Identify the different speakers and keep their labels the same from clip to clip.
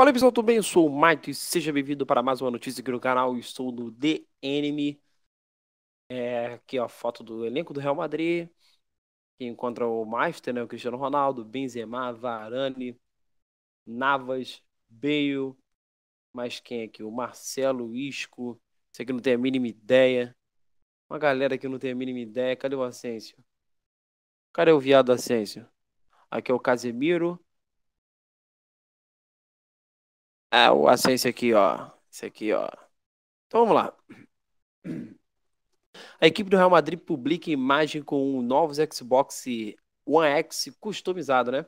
Speaker 1: Fala pessoal, tudo bem? Eu sou o Maito e seja bem-vindo para mais uma notícia aqui no canal. Eu estou no The Enemy. É, aqui ó, a foto do elenco do Real Madrid. Que encontra o Master, né? O Cristiano Ronaldo, Benzema, Varane, Navas, Bale. Mas quem é aqui? O Marcelo, Isco. Esse aqui não tem a mínima ideia. Uma galera que não tem a mínima ideia. Cadê o Asensio? Cadê o viado Asensio? Aqui é o Casemiro. Ah, o Ascenso é aqui, ó. Esse aqui, ó. Então vamos lá. A equipe do Real Madrid publica imagem com novos Xbox One X customizado, né?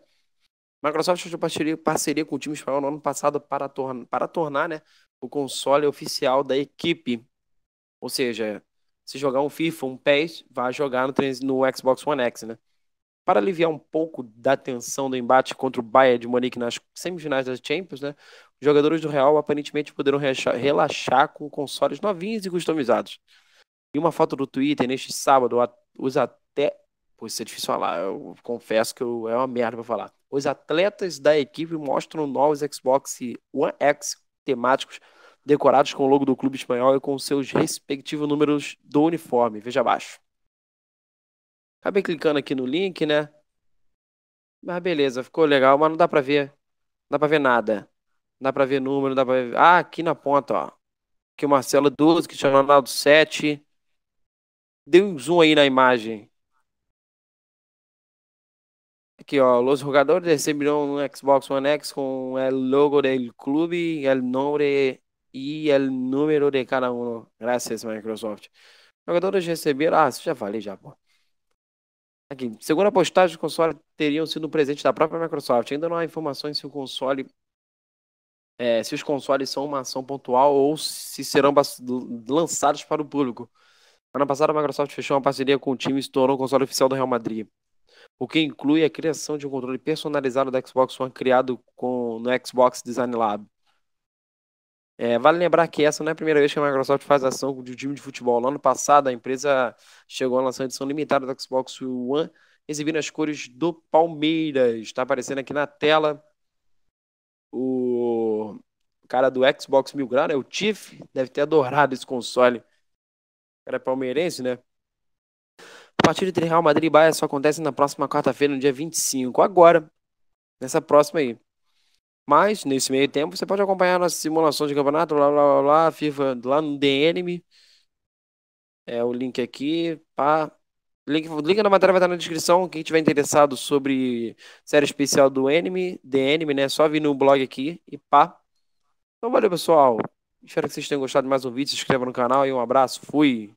Speaker 1: Microsoft fechou parceria, parceria com o time espanhol no ano passado para, torna, para tornar né, o console oficial da equipe. Ou seja, se jogar um FIFA, um PES, vai jogar no, no Xbox One X, né? Para aliviar um pouco da tensão do embate contra o Bayern de Munique nas semifinais das Champions, né, jogadores do Real aparentemente poderão relaxar com consoles novinhos e customizados. E uma foto do Twitter neste sábado os até. Pô, isso é difícil falar, eu confesso que eu... é uma merda pra falar. Os atletas da equipe mostram novos Xbox One X temáticos decorados com o logo do clube espanhol e com seus respectivos números do uniforme. Veja abaixo. Acabei clicando aqui no link, né? Mas beleza, ficou legal, mas não dá pra ver. Não dá pra ver nada dá para ver número, dá para ver. Ah, aqui na ponta, ó. Aqui o Marcelo 12, chama Ronaldo 7. de um zoom aí na imagem. Aqui, ó. Os jogadores receberam um Xbox One X com o logo do clube, o nome e o número de cada um. Graças, Microsoft. jogadores receberam. Ah, já falei já, pô. Aqui, segundo a postagem, os consoles teriam sido um presente da própria Microsoft. Ainda não há informações se o console é, se os consoles são uma ação pontual ou se serão lançados para o público. Ano passado, a Microsoft fechou uma parceria com o time e se tornou o console oficial do Real Madrid, o que inclui a criação de um controle personalizado da Xbox One criado com, no Xbox Design Lab. É, vale lembrar que essa não é a primeira vez que a Microsoft faz ação de um time de futebol. No ano passado, a empresa chegou a lançar uma edição limitada do Xbox One, exibindo as cores do Palmeiras. Está aparecendo aqui na tela o cara do Xbox Mil Grau, né? O Tiff deve ter adorado esse console. O cara é palmeirense, né? A partida entre Real Madrid e Bahia só acontece na próxima quarta-feira, no dia 25. Agora, nessa próxima aí. Mas, nesse meio tempo, você pode acompanhar nossas simulações de campeonato, blá, blá, blá, FIFA, lá no DNM. É o link aqui, pá. Link, link da matéria vai estar na descrição. Quem tiver interessado sobre série especial do anime, The né? Só vir no blog aqui e pá. Então valeu, pessoal. Espero que vocês tenham gostado de mais um vídeo. Se inscreva no canal e um abraço. Fui!